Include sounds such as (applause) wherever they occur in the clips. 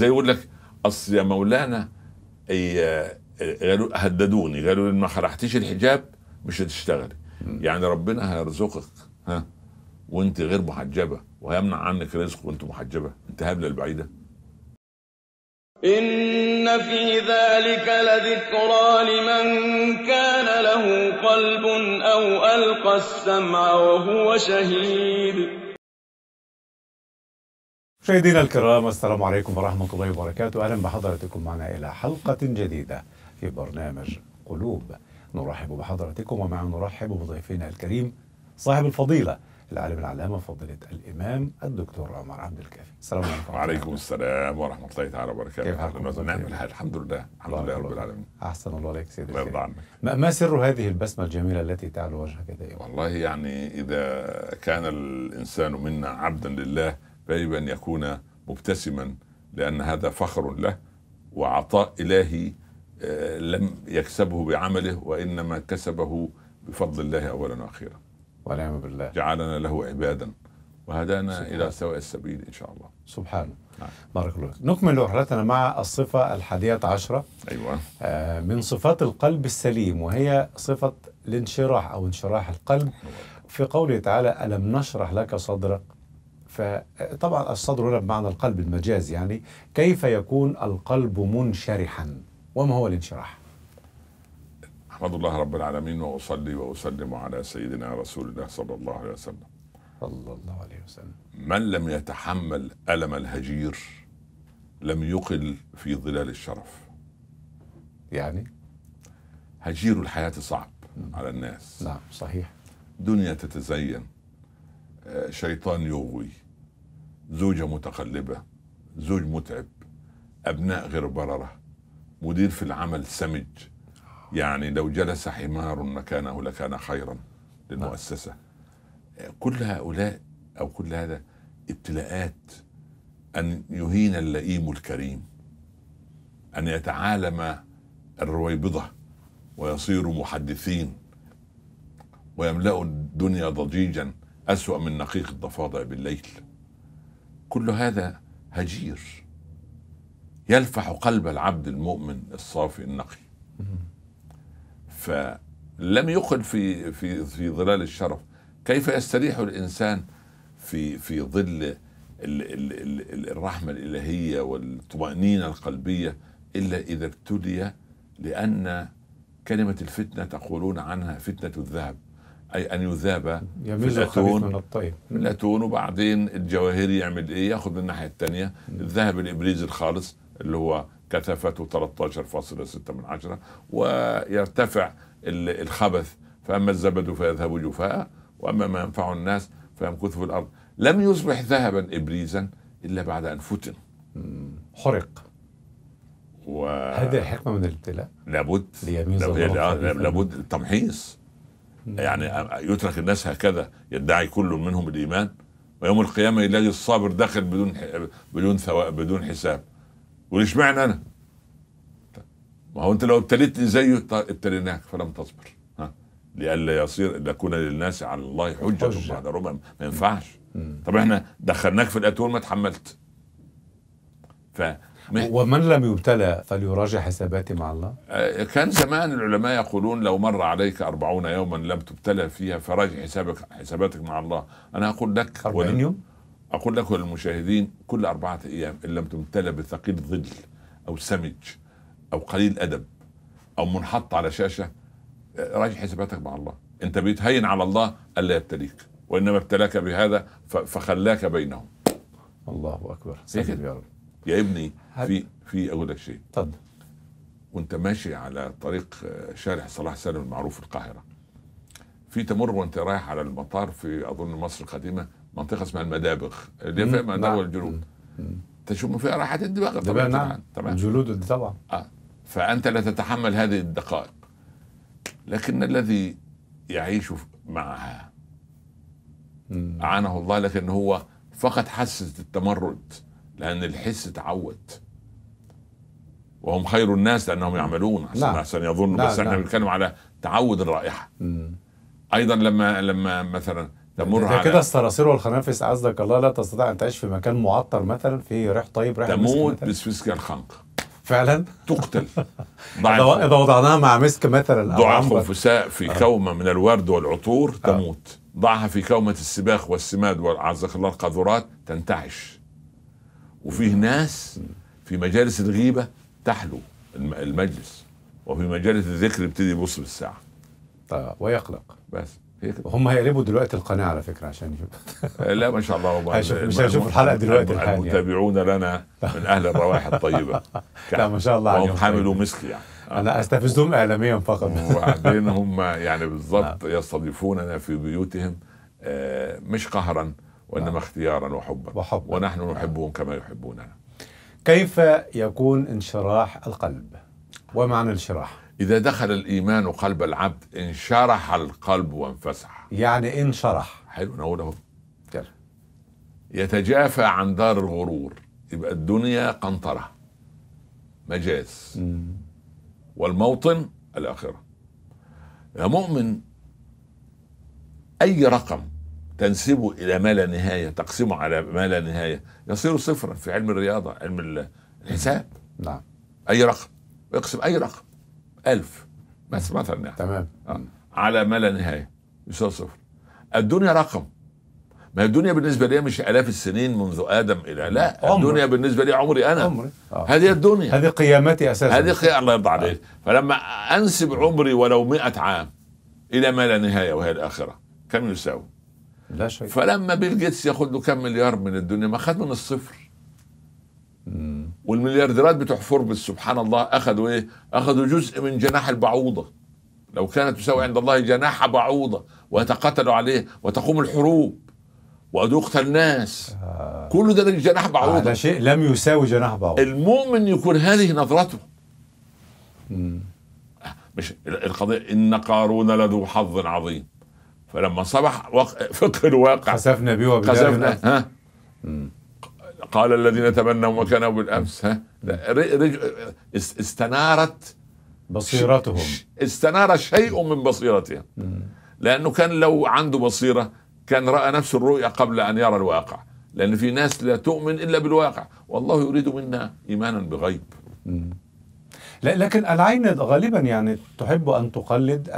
زي يقول لك اصل يا مولانا آه، قالوا هددوني قالوا ان ما خلعتيش الحجاب مش هتشتغلي يعني ربنا هيرزقك ها وانت غير محجبه وهيمنع عنك رزق وانت محجبه انت هبله البعيده إن في ذلك لذكرى لمن كان له قلب أو ألقى السمع وهو شهيد مشاهدينا الكرام السلام عليكم ورحمة الله وبركاته أهلا بحضراتكم معنا إلى حلقة جديدة في برنامج قلوب نرحب بحضراتكم ومع نرحب بضيفنا الكريم صاحب الفضيلة العالم العلامة فضيلة الإمام الدكتور عمر عبد الكافي السلام عليكم وعليكم السلام ورحمة الله تعالى وبركاته كيف حالكم نعم الحال الحمد لله الحمد لله رب العالمين أحسن الله عليك سيدي الله يرضى عنك ما سر هذه البسمة الجميلة التي تعلو وجهك دائما والله يعني إذا كان الإنسان منا عبدا لله فيجب ان يكون مبتسما لان هذا فخر له وعطاء الهي آه، لم يكسبه بعمله وانما كسبه بفضل الله اولا واخيرا. ونعم بالله. جعلنا له عبادا وهدانا الى سواء السبيل ان شاء الله. سبحانه. نعم. بارك الله نكمل رحلتنا مع الصفه الحادية عشرة. ايوه. آه، من صفات القلب السليم وهي صفه الانشراح او انشراح القلب في قوله تعالى الم نشرح لك صدرك فطبعا الصدر هنا بمعنى القلب المجاز يعني كيف يكون القلب منشرحا وما هو الانشراح احمد الله رب العالمين واصلي واسلم على سيدنا رسول الله صلى الله عليه وسلم صلى الله عليه وسلم من لم يتحمل الم الهجير لم يقل في ظلال الشرف يعني هجير الحياه صعب على الناس نعم صحيح دنيا تتزين شيطان يغوي زوجة متقلبة زوج متعب أبناء غير بررة مدير في العمل سمج يعني لو جلس حمار مكانه لكان خيرا للمؤسسة كل هؤلاء أو كل هذا ابتلاءات أن يهين اللئيم الكريم أن يتعالم الرويبضة ويصيروا محدثين ويملأوا الدنيا ضجيجا أسوأ من نقيق الضفادع بالليل كل هذا هجير يلفح قلب العبد المؤمن الصافي النقي فلم يقل في في في ظلال الشرف كيف يستريح الانسان في في ظل الرحمه الالهيه والطمانينه القلبيه الا اذا ابتلي لان كلمه الفتنه تقولون عنها فتنه الذهب اي ان يذاب في الاتون من الطيب الاتون وبعدين الجواهري يعمل ايه ياخد من الناحيه الثانيه الذهب الابريزي الخالص اللي هو كثافته 13.6 من عشرة ويرتفع الخبث فاما الزبد فيذهب جفاء واما ما ينفع الناس فيمكث في الارض لم يصبح ذهبا ابريزا الا بعد ان فتن حرق و... هذه حكمه من الابتلاء لابد لابد التمحيص يعني يترك الناس هكذا يدعي كل منهم الايمان ويوم القيامه يلاقي الصابر داخل بدون بدون ثواب بدون حساب معنى انا؟ ما هو انت لو ابتليتني زيه ابتليناك فلم تصبر ها لئلا يصير لكون للناس على الله حجة بعد ربع ما ينفعش طب احنا دخلناك في الاتون ما تحملت ف ومن لم يبتلى فليراجع حساباته مع الله آه، كان زمان العلماء يقولون لو مر عليك أربعون يوما لم تبتلى فيها فراجع حسابك حساباتك مع الله أنا أقول لك أربعين يوم أقول لك وللمشاهدين كل أربعة أيام إن لم تبتلى بثقيل ظل أو سمج أو قليل أدب أو منحط على شاشة آه، راجع حساباتك مع الله أنت بيتهين على الله ألا يبتليك وإنما ابتلاك بهذا فخلاك بينهم الله أكبر سيدي يا رب يا ابني في في اقول لك شيء اتفضل وانت ماشي على طريق آه، شارع صلاح سالم المعروف في القاهره في تمر وانت رايح على المطار في اظن مصر القديمه منطقه اسمها المدابغ اللي فيها من اول الجنوب تشم فيها راحه الدماغ طبعا نعم. طبعا طبعا آه. فانت لا تتحمل هذه الدقائق لكن الذي يعيش معها اعانه الله لكن هو فقط حاسه التمرد لأن الحس اتعود وهم خير الناس لأنهم يعملون عشان نعم. أحسن يظنوا نعم، بس احنا نعم. بنتكلم على تعود الرائحة مم. أيضا لما لما مثلا تمر على كده الصراصير والخنافس أعزك الله لا تستطيع أن تعيش في مكان معطر مثلا فيه ريح طيب ريح تموت بسوسك الخنق فعلا تقتل (laughs) اذا وضعناها مع مسك مثلا ضع خنفساء في آه. كومه من الورد والعطور آه. تموت آه. ضعها في كومه السباخ والسماد وعزك الله القاذورات تنتعش وفيه ناس في مجالس الغيبه تحلو المجلس وفي مجالس الذكر يبتدي يبص بالساعه طيب ويقلق بس هم هيقلبوا دلوقتي القناه على فكره عشان (laughs) لا ما شاء الله والله مش هيشوفوا الحلقه دلوقتي المتابعون يعني. لنا من اهل الروائح الطيبه (laughs) لا ما شاء الله هم حاملوا مسك يعني آه. انا استفزهم اعلاميا فقط (laughs) وبعدين هم يعني بالضبط آه. يستضيفوننا في بيوتهم مش قهرا وإنما نعم. اختيارا وحبا وحبا ونحن نحبهم كما يحبوننا كيف يكون انشراح القلب ومعنى الانشراح إذا دخل الإيمان قلب العبد انشرح القلب وانفسح يعني انشرح حلو نقول أهو يتجافى عن دار الغرور يبقى الدنيا قنطرة مجاز م. والموطن الآخرة يا مؤمن أي رقم تنسبه إلى ما لا نهاية تقسمه على ما لا نهاية يصير صفرا في علم الرياضة علم الحساب نعم أي رقم اقسم أي رقم ألف مثلا يعني تمام آه. على ما لا نهاية يصير صفر الدنيا رقم ما الدنيا بالنسبه لي مش الاف السنين منذ ادم الى لا عمر. الدنيا بالنسبه لي عمري انا عمري. آه. هذه الدنيا هذه قيامتي اساسا هذه قي... الله يرضى عليك آه. فلما انسب عمري ولو مئة عام الى ما لا نهايه وهي الاخره كم يساوي؟ لا شيء فلما بيل جيتس ياخد له كام مليار من الدنيا ما خد من الصفر والمليارديرات بتوع فوربس سبحان الله اخذوا ايه؟ اخذوا جزء من جناح البعوضه لو كانت تساوي عند الله جناح بعوضه ويتقاتلوا عليه وتقوم الحروب وأدوخت الناس آه. كل ده جناح بعوضه هذا آه شيء لم يساوي جناح بعوضه المؤمن يكون هذه نظرته مم. مش القضيه ان قارون لذو حظ عظيم فلما صبح وق... فقه الواقع خسفنا به خسفنا ها مم. قال الذين تمنوا مكانه بالامس ها رج... استنارت بصيرتهم استنار شيء من بصيرتهم لانه كان لو عنده بصيره كان راى نفس الرؤيا قبل ان يرى الواقع لان في ناس لا تؤمن الا بالواقع والله يريد منا ايمانا بغيب لكن العين غالبا يعني تحب ان تقلد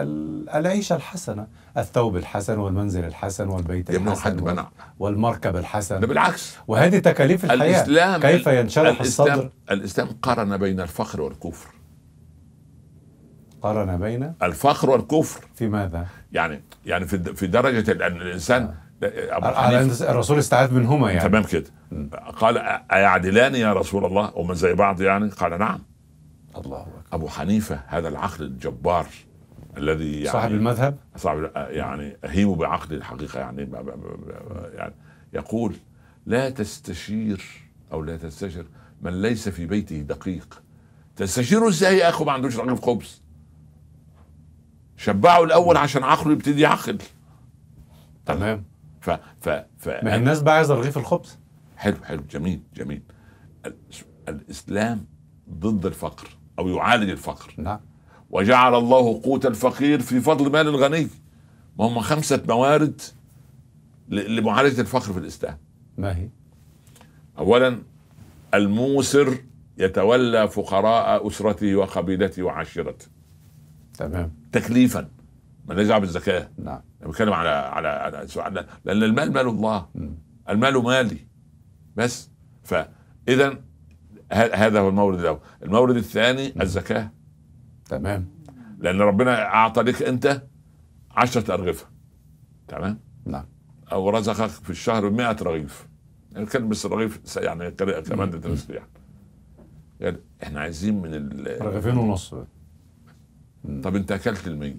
العيشه الحسنه الثوب الحسن والمنزل الحسن والبيت الحسن حد منع والمركب الحسن ده بالعكس وهذه تكاليف الحياه الإسلام كيف ينشرح الإسلام الصدر الاسلام قارن بين الفخر والكفر قارن بين الفخر والكفر في ماذا؟ يعني يعني في في درجه ان الانسان آه. الرسول استعاذ منهما يعني تمام كده قال أيعدلان يا رسول الله هما زي بعض يعني قال نعم الله أكبر. أبو حنيفة هذا العقل الجبار الذي يعني صاحب المذهب صاحب آه، يعني أهيم بعقل الحقيقة يعني يعني يقول لا تستشير أو لا تستشر من ليس في بيته دقيق تستشيره ازاي يا اخو ما عندوش رغيف خبز شبعه الاول عشان عقله يبتدي يعقل تمام ف ف ف ما الناس بقى عايزه رغيف الخبز حلو حلو جميل جميل الاسلام ضد الفقر أو يعالج الفقر نعم وجعل الله قوت الفقير في فضل مال الغني ما هم خمسة موارد لمعالجة الفقر في الإسلام ما هي؟ أولا الموسر يتولى فقراء أسرته وقبيلته وعشيرته تمام تكليفا ما دعوه بالزكاة نعم بتكلم على على على سؤال لأن المال مال الله م. المال مالي بس فإذا هذا هو المورد الاول المورد الثاني الزكاه تمام لان ربنا اعطى لك انت عشرة ارغفه تمام نعم او رزقك في الشهر 100 رغيف يعني بس الرغيف يعني كمان يعني. يعني احنا عايزين من ال رغيفين ونص طب انت اكلت ال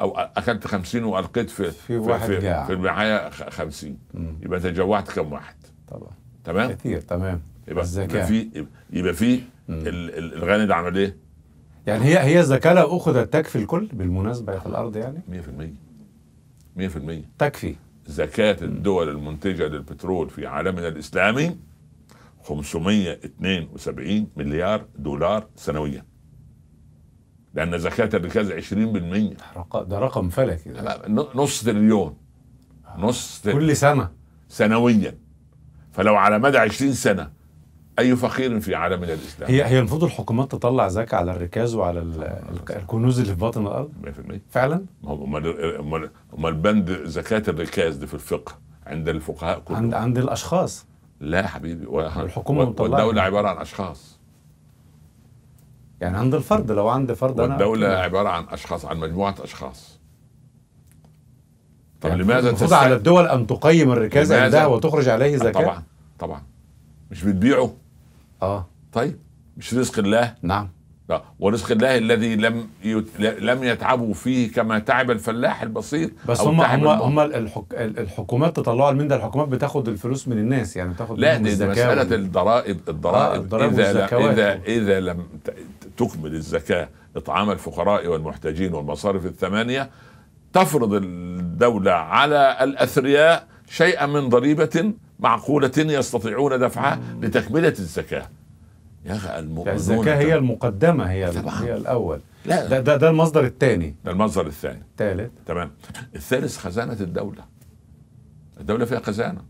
او اكلت 50 والقيت في في واحد في, في المعايا 50 يبقى انت جوعت كم واحد؟ طبعا تمام كتير تمام يبقى في يبقى في الغني ده عمل ايه؟ يعني هي هي الذكاء لو اخذت تكفي الكل بالمناسبه في الارض يعني 100% 100% تكفي زكاة الدول المنتجة للبترول في عالمنا الإسلامي 572 مليار دولار سنويا لأن زكاة الركاز 20% ده رقم فلكي ده. نص تريليون آه. نص كل سنة سنويا فلو على مدى 20 سنة اي فقير في عالمنا الاسلامي هي هي المفروض الحكومات تطلع زكاه على الركاز وعلى الكنوز اللي في باطن الارض 100% فعلا امال امال بند زكاه الركاز دي في الفقه عند الفقهاء كلهم عند عند الاشخاص لا حبيبي الحكومة مطلعة والدوله عباره عن اشخاص يعني عند الفرد لو عند فرد انا والدوله عباره عن اشخاص عن مجموعه اشخاص طب يعني لماذا تستحق... على الدول ان تقيم الركاز عندها وتخرج عليه زكاه طبعا طبعا مش بتبيعه اه طيب مش رزق الله نعم لا. آه. ورزق الله الذي لم يت... لم يتعبوا فيه كما تعب الفلاح البسيط بس هم هم هم الحك... الحكومات تطلعوا من ده الحكومات بتاخد الفلوس من الناس يعني بتاخد لا دي مساله الضرائب الضرائب, آه الضرائب اذا والزكوات. اذا اذا لم تكمل الزكاه اطعام الفقراء والمحتاجين والمصارف الثمانيه تفرض الدوله على الاثرياء شيئا من ضريبه معقولة يستطيعون دفعها لتكملة الزكاة يا الزكاة هي المقدمة هي هي الأول لا ده, ده, ده المصدر الثاني ده المصدر الثاني الثالث تمام الثالث خزانة الدولة الدولة فيها خزانة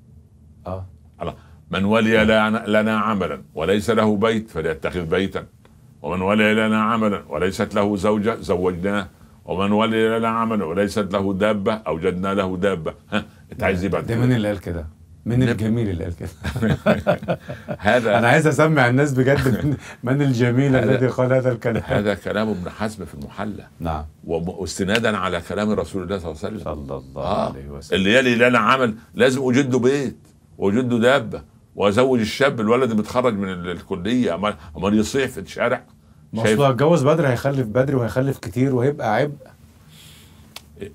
اه على من ولي لنا عملا وليس له بيت فليتخذ بيتا ومن ولي لنا عملا وليست له زوجة زوجناه ومن ولي لنا عملا وليست له دابة أوجدنا له دابة ها أنت عايز ايه بعد ده مين اللي قال كده؟ من الجميل اللي قال كده (laughs) هذا انا عايز اسمع الناس بجد من, (laughs) من الجميل الذي قال هذا الكلام هذا كلام ابن حزم في المحلى نعم واستنادا على كلام رسول الله صلى الله عليه وسلم صلى الله آه. عليه وسلم اللي اللي انا عمل لازم اجد له بيت واجد دابه وازوج الشاب الولد اللي متخرج من الكليه امال يصيح في الشارع ما اتجوز هتجوز بدري هيخلف بدري وهيخلف كتير وهيبقى عبء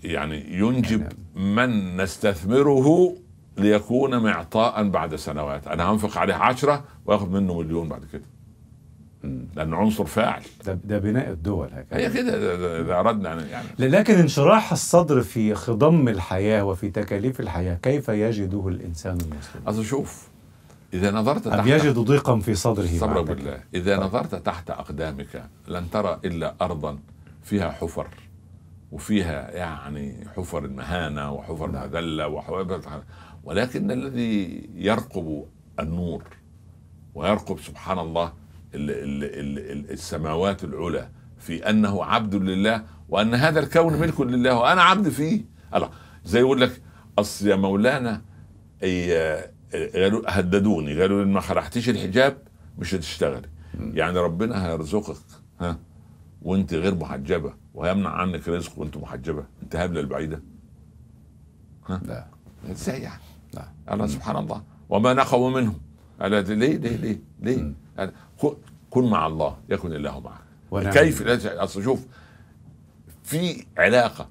يعني ينجب يعني- من نستثمره ليكون معطاء بعد سنوات انا هنفق عليه عشرة واخد منه مليون بعد كده لانه عنصر فاعل ده, ده بناء الدول هكذا هي كده اذا اردنا يعني لكن انشراح الصدر في خضم الحياه وفي تكاليف الحياه كيف يجده الانسان المسلم؟ اصل شوف اذا نظرت تحت يجد ضيقا في صدره صبر بالله اذا طيب. نظرت تحت اقدامك لن ترى الا ارضا فيها حفر وفيها يعني حفر المهانة وحفر المذلة نعم. وحفر ولكن الذي يرقب النور ويرقب سبحان الله الـ الـ الـ السماوات العلى في أنه عبد لله وأن هذا الكون ملك لله وأنا عبد فيه الله زي يقول لك أصل يا مولانا قالوا هددوني قالوا إن ما خلعتيش الحجاب مش هتشتغلي يعني ربنا هيرزقك ها وانت غير محجبه وهيمنع عنك رزق وانت محجبه انت هبله البعيده ها؟ لا ازاي يعني لا الله سبحان الله وما نقموا منهم ألا ليه ليه ليه ليه كن مع الله يكن الله معك كيف اصل شوف في علاقه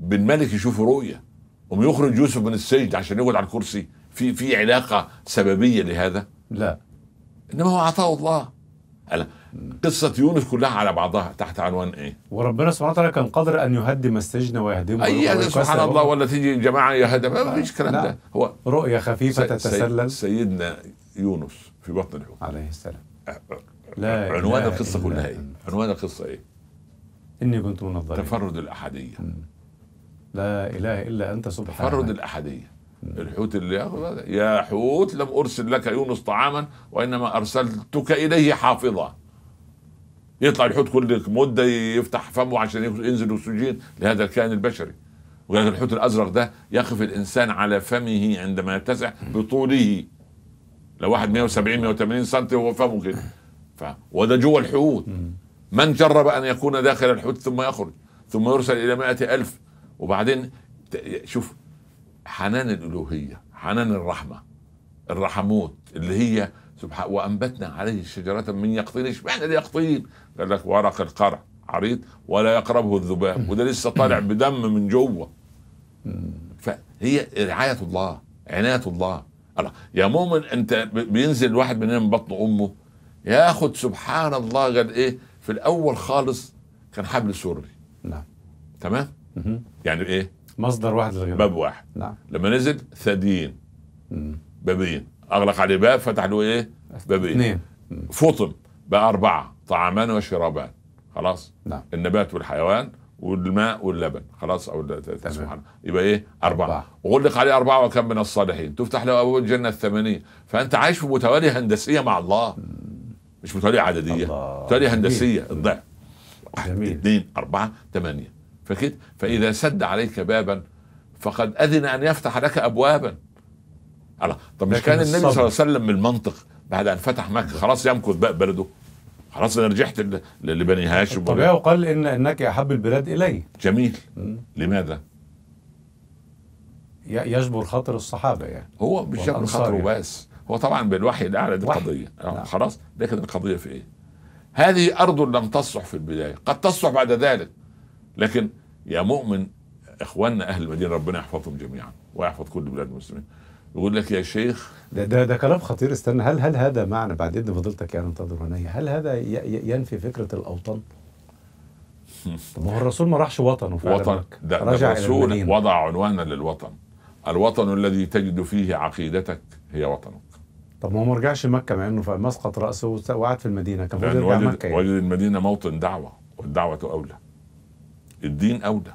بالملك يشوف رؤيه ويخرج يوسف من السجن عشان يقعد على الكرسي في في علاقه سببيه لهذا لا انما هو عطاه الله قال قصة يونس كلها على بعضها تحت عنوان ايه؟ وربنا سبحانه وتعالى كان قادر ان يهدم السجن ويهدمه اي يعني سبحان الله ولا تيجي جماعة يهدم ما فيش الكلام ده هو رؤية خفيفة تتسلل سيدنا يونس في بطن الحوت عليه السلام أه، لا أه، عنوان لا القصة كلها ايه؟ عنوان القصة ايه؟ اني كنت من الظالمين تفرد الاحادية لا اله الا انت سبحانك تفرد الاحادية الحوت اللي يا حوت لم ارسل لك يونس طعاما وانما ارسلتك اليه حافظه يطلع الحوت كل مده يفتح فمه عشان ينزل اكسجين لهذا الكائن البشري ولكن الحوت الازرق ده يقف الانسان على فمه عندما يتسع بطوله لو واحد 170 180 سم هو فمه كده ف... وده جوه الحوت من جرب ان يكون داخل الحوت ثم يخرج ثم يرسل الى مائة الف وبعدين شوف حنان الالوهيه حنان الرحمه الرحموت اللي هي سبحان وانبتنا عليه شجره من يقطين اشمعنى اليقطين؟ قال لك ورق القرع عريض ولا يقربه الذباب وده لسه طالع بدم من جوه فهي رعايه الله عنايه الله الله يا مؤمن انت بينزل واحد من بطن امه ياخد سبحان الله قد ايه في الاول خالص كان حبل سري نعم تمام يعني ايه مصدر واحد للغذاء باب واحد نعم لما نزل ثديين بابين اغلق عليه باب فتح له ايه؟ بابين إيه؟ اثنين فطم بقى اربعه طعامان وشرابان خلاص؟ نعم النبات والحيوان والماء واللبن خلاص او سبحان يبقى ايه اربعه وغلق عليه اربعه وكم من الصالحين تفتح له ابواب الجنه الثمانيه فانت عايش في متواليه هندسيه مع الله مش متواليه عدديه الله. هندسيه الضعف واحد اثنين اربعه ثمانيه فكده فاذا سد عليك بابا فقد اذن ان يفتح لك ابوابا على طب مش كان النبي صلى الله عليه وسلم بالمنطق بعد ان فتح مكه خلاص يمكث بقى بلده خلاص انا رجعت لبني هاشم طبيعي وقال ان انك احب البلاد الي جميل لماذا؟ يجبر خاطر الصحابه يعني هو مش يجبر خاطره يعني. بس هو طبعا بالوحي الاعلى دي قضيه آه، نعم. خلاص لكن القضيه في ايه؟ هذه ارض لم تصلح في البدايه قد تصلح بعد ذلك لكن يا مؤمن اخواننا اهل المدينه ربنا يحفظهم جميعا ويحفظ كل بلاد المسلمين يقول لك يا شيخ ده ده, ده كلام خطير استنى هل هل هذا معنى بعد اذن فضيلتك يعني انتظر هنا هل هذا ينفي فكره الاوطان؟ طب (laughs) هو الرسول ما راحش وطنه فعلا وطن ده, ده الرسول وضع عنوانا للوطن الوطن الذي تجد فيه عقيدتك هي وطنك طب ما هو ما رجعش مكه مع انه مسقط راسه وقعد في المدينه كان المفروض يرجع مكه يعني. وجد المدينه موطن دعوه والدعوه اولى الدين اولى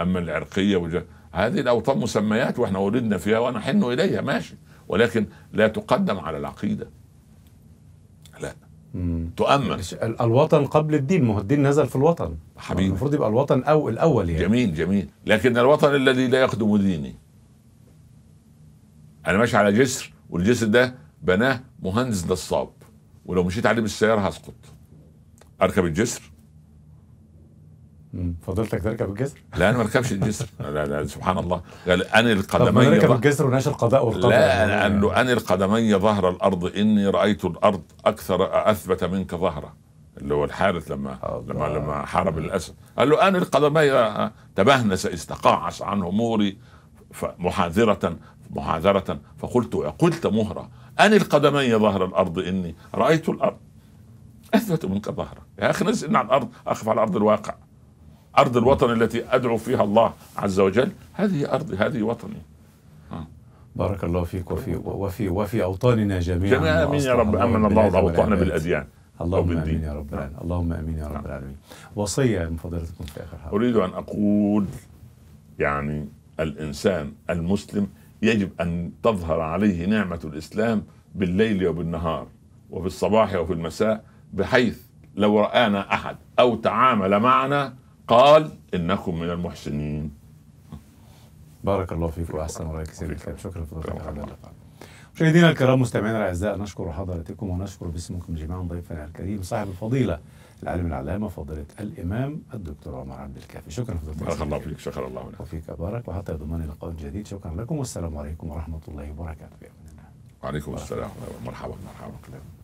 اما العرقيه وجه هذه الاوطان مسميات واحنا ولدنا فيها ونحن اليها ماشي ولكن لا تقدم على العقيده لا تؤمن الوطن قبل الدين ما هو الدين نزل في الوطن حبيبي المفروض يبقى الوطن او الاول يعني جميل جميل لكن الوطن الذي لا يخدم ديني انا ماشي على جسر والجسر ده بناه مهندس نصاب ولو مشيت عليه بالسياره هسقط اركب الجسر فضلتك تركب الجسر؟ لا انا ما ركبش الجسر لا لا سبحان الله قال اني القدمي ركب الجسر وناشر القضاء والقدر لا انا قال له اني القدمي ظهر الارض اني رايت الارض اكثر اثبت منك ظهرا اللي هو الحارث لما الله. لما لما حارب الاسد قال له اني القدمي آه، آه، تبهنس استقاعس عنه موري محاذرة محاذرة فقلت قلت مهرة أني القدمي ظهر الأرض إني رأيت الأرض أثبت منك ظهرا يا أخي نزلنا على الأرض أخف على أرض الواقع أرض الوطن التي أدعو فيها الله عز وجل هذه أرضي هذه وطني آه. بارك الله فيك وفي وفي وفي اوطاننا جميعا جميعا امين يا رب امن الله واوطاننا بالاديان اللهم امين يا رب العالمين اللهم امين يا رب نعم. العالمين وصيه من فضيلتكم في اخر حلقه اريد ان اقول يعني الانسان المسلم يجب ان تظهر عليه نعمه الاسلام بالليل وبالنهار وفي الصباح وفي المساء بحيث لو رانا احد او تعامل معنا قال إنكم من المحسنين بارك الله فيك وأحسن رأيك سيدي الكريم شكرا لفضلك على اللقاء مشاهدينا الكرام مستمعينا الأعزاء نشكر حضراتكم ونشكر باسمكم جميعا ضيفنا الكريم صاحب الفضيلة العالم العلامة فضيلة الإمام الدكتور عمر عبد الكافي شكرا لفضلك بارك الله فيك شكرا الله لك وفيك بارك وحتى يضمني لقاء جديد شكرا لكم والسلام عليكم ورحمة الله وبركاته باذن الله وعليكم السلام ورحمة الله وبركاته مرحبا مرحبا